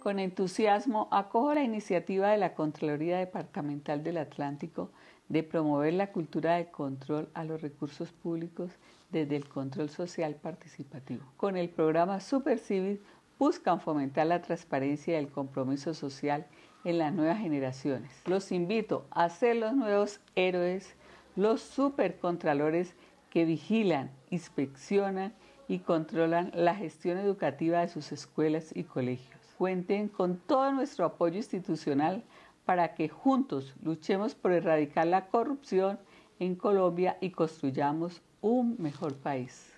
Con entusiasmo acojo la iniciativa de la Contraloría Departamental del Atlántico de promover la cultura de control a los recursos públicos desde el control social participativo. Con el programa Super buscan fomentar la transparencia y el compromiso social en las nuevas generaciones. Los invito a ser los nuevos héroes, los supercontralores que vigilan, inspeccionan y controlan la gestión educativa de sus escuelas y colegios. Cuenten con todo nuestro apoyo institucional para que juntos luchemos por erradicar la corrupción en Colombia y construyamos un mejor país.